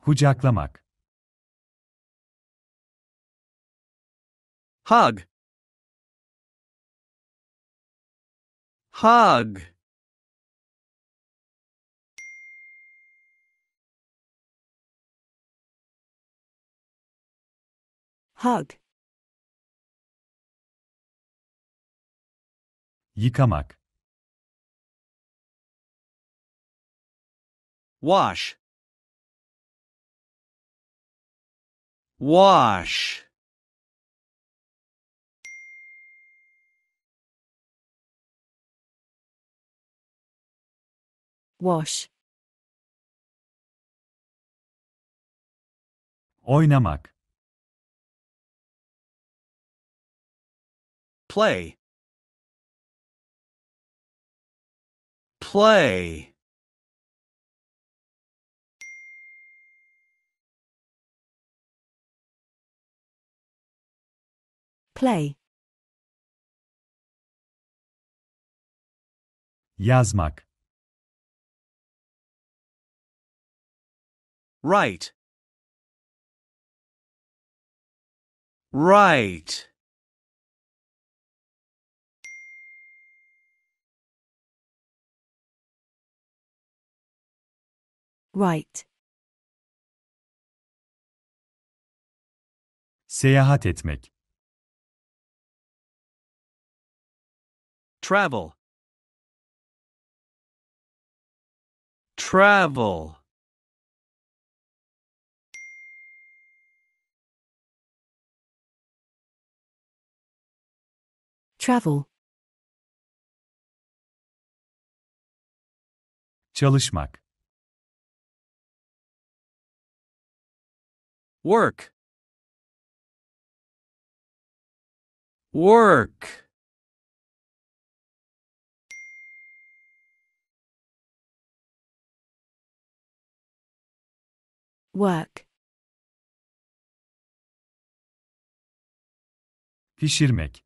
Kucaklamak. Hug. Hug. Hug. Yıkamak. Wash. Wash. Wash. Oynamak. Play. Play. Play. Yazmak. Right. Right. Right. Seyahat etmek. Travel. Travel. Travel. Çalışmak. Work. Work. Work. Pişirmek.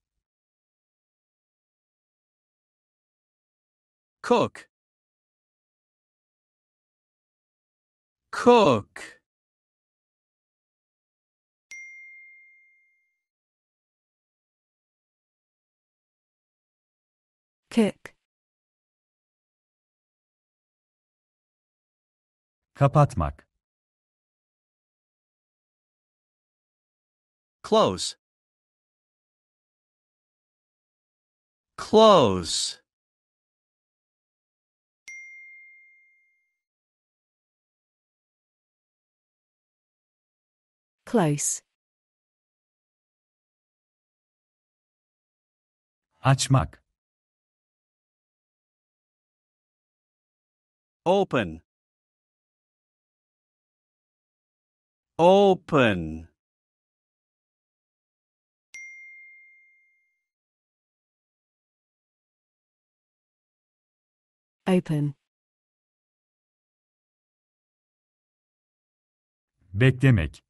Cook. Cook. Cook. Kapatmak. Close. Close. Close. Açmak. Open. Open. Open. Beklemek.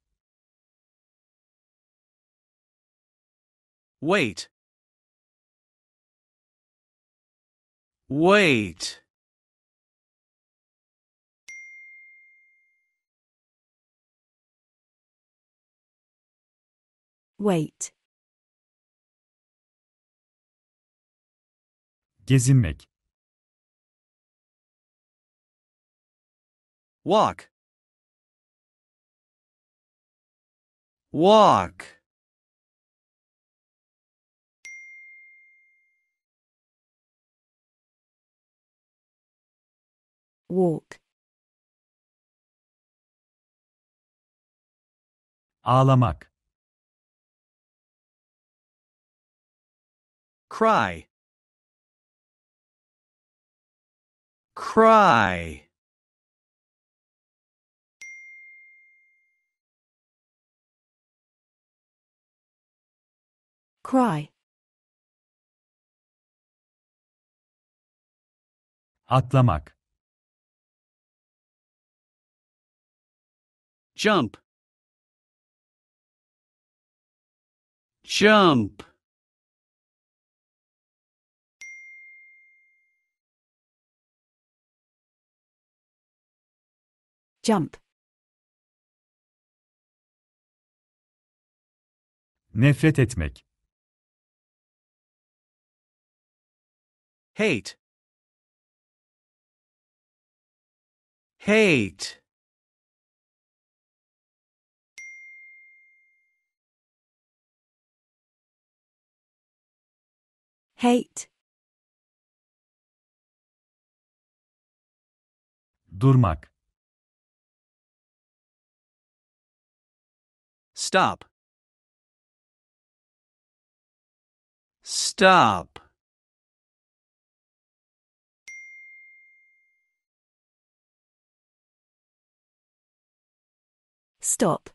Wait. Wait. Wait. Gezinmek. Walk. Walk. Walk. Ağlamak. Cry. Cry. Cry. Atlamak. Jump. Jump. Jump. Nefret etmek. hate hate hate durmak stop stop Stop.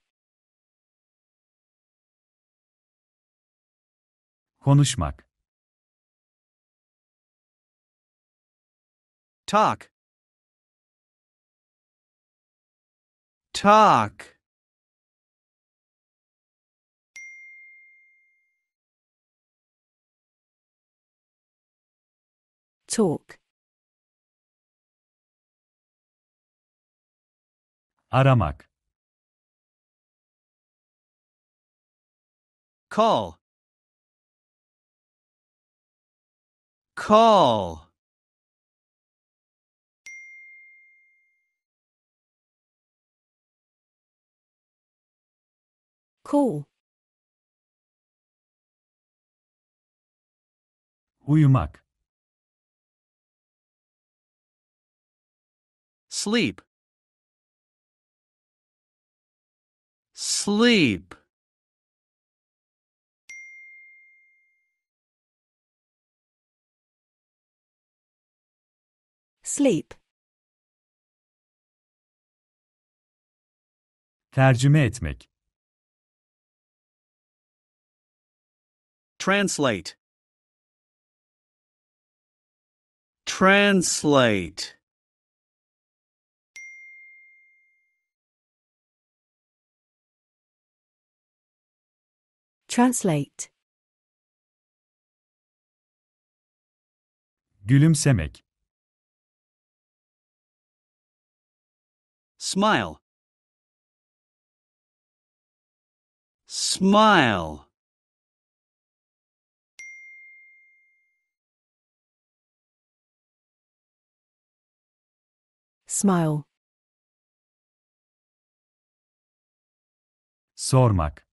Konuşmak. Talk. Talk. Talk. Aramak. call call call uyumak sleep sleep Sleep. Tercüme etmek. Translate. Translate. Translate. Gülümsemek. Smile. Smile. Smile. Sormak.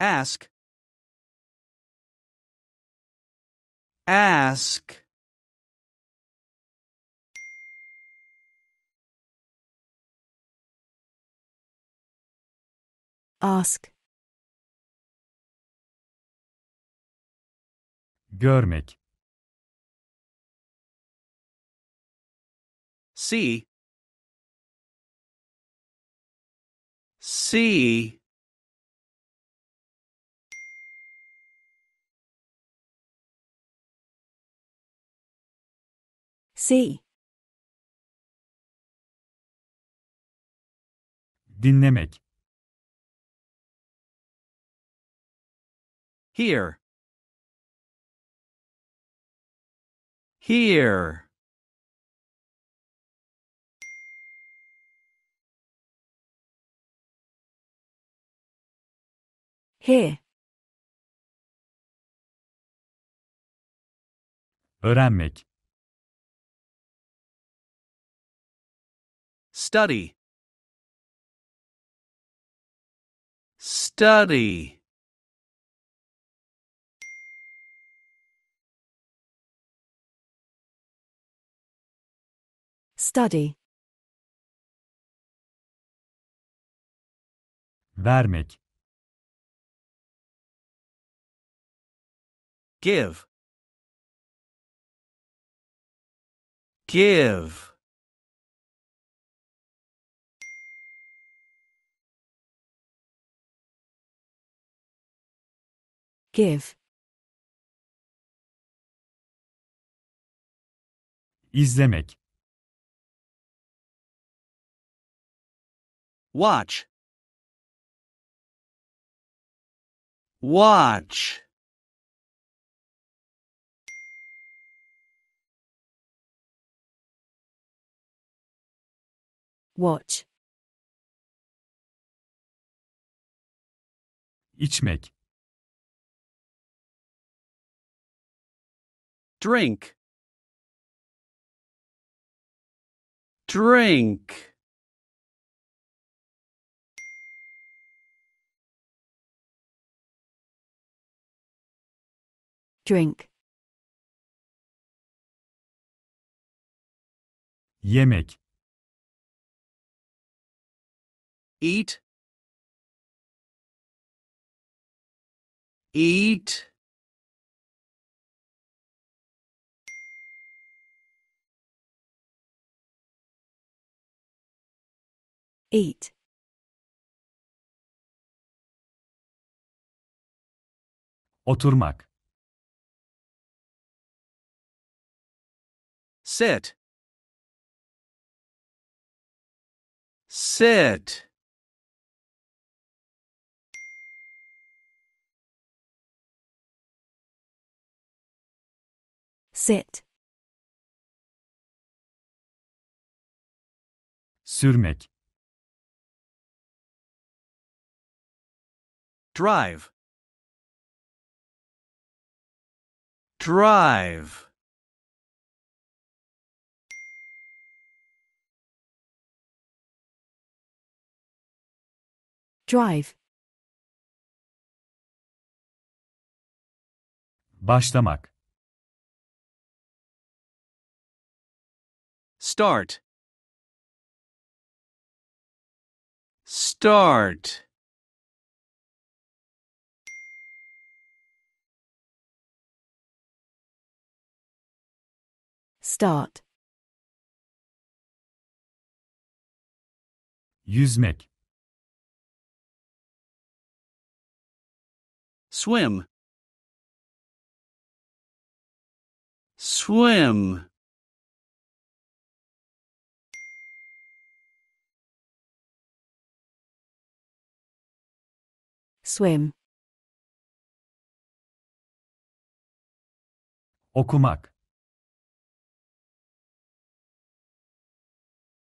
Ask. Ask. Ask. Görmek. See. See. See. Dinlemek. Here. Here. Here. öğrenmek study study Study. Vermek. Give. Give. Give. İzlemek. Watch. Watch. Watch. İçmek. Drink. Drink. Drink. Yemek. Eat. Eat. Eat. Oturmak. Sit. Sit. Sit. Sürmek. Drive. Drive. Drive. Başlamak. Start. Start. Start. Yüzmek. swim swim swim okumak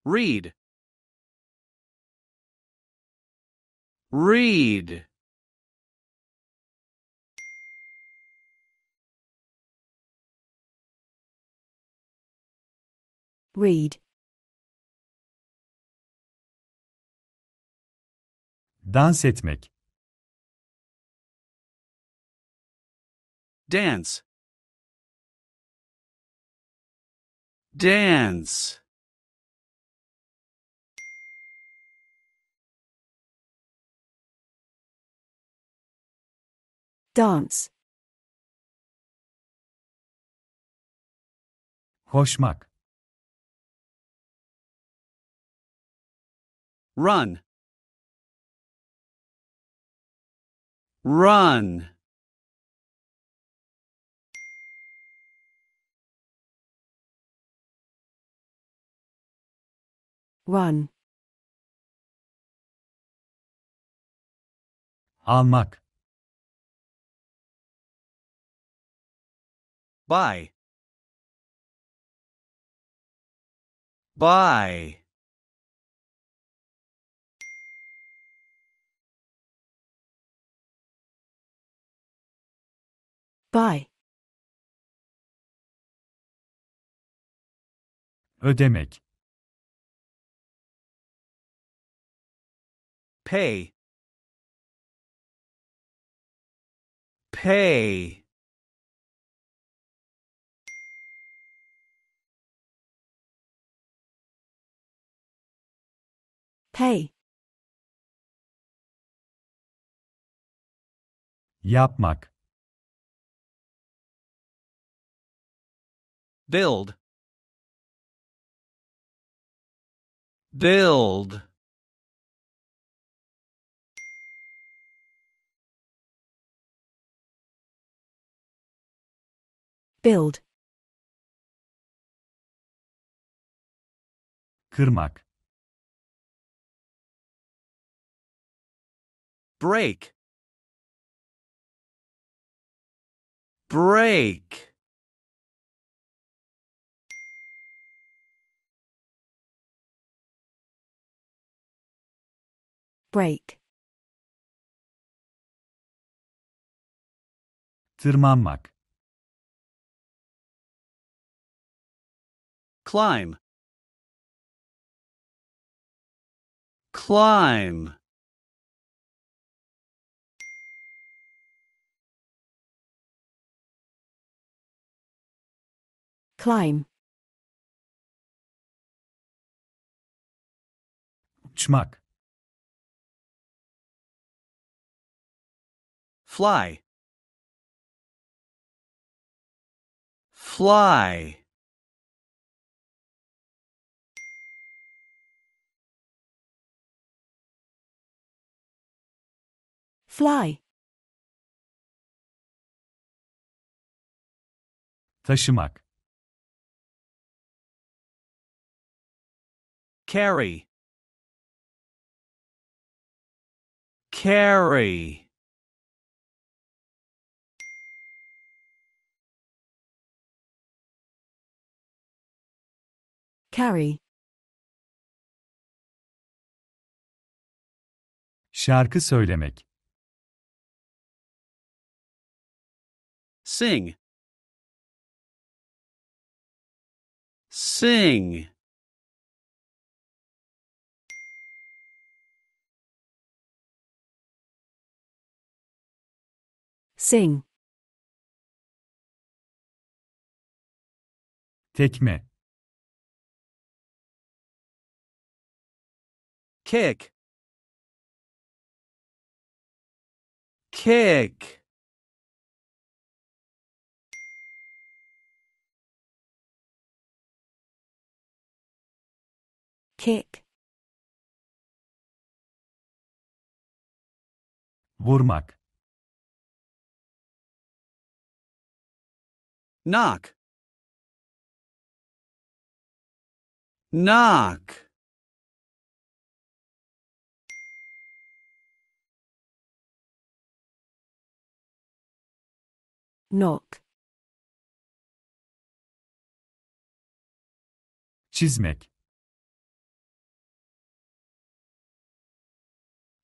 read read Read. Dans etmek. Dance. Dance. Dance. Hoşmak. Run. Run. Run. Almak. Buy. Buy. Buy. Ödemek. Pay. Pay. Pay. Yapmak. build build build kırmak break break break tırmanmak climb climb climb uçmak fly fly fly taşımak carry carry Carry. Şarkı söylemek. Sing. Sing. Sing. Tekme. kick kick kick vurmak knock knock Not. Çizmek.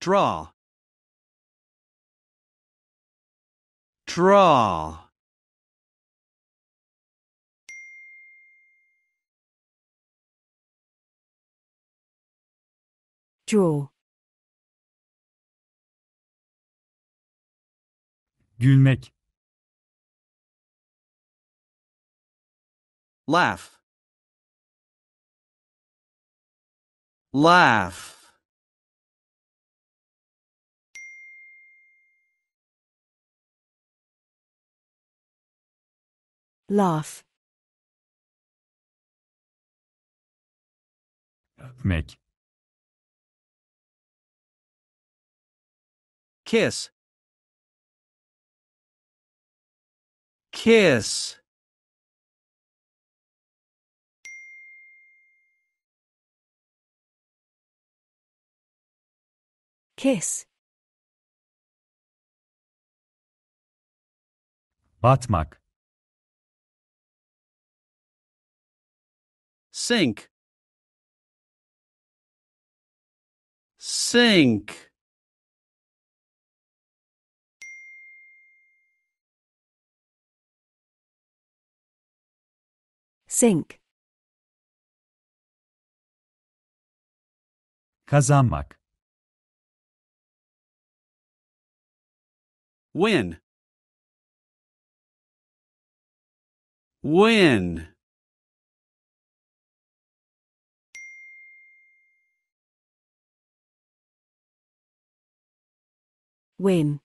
Draw. Draw. Draw. Gülmek. laugh laugh laugh make kiss kiss Kes. Batmak. Sink. Sink. Sink. Kazanmak. Win. Win. Win.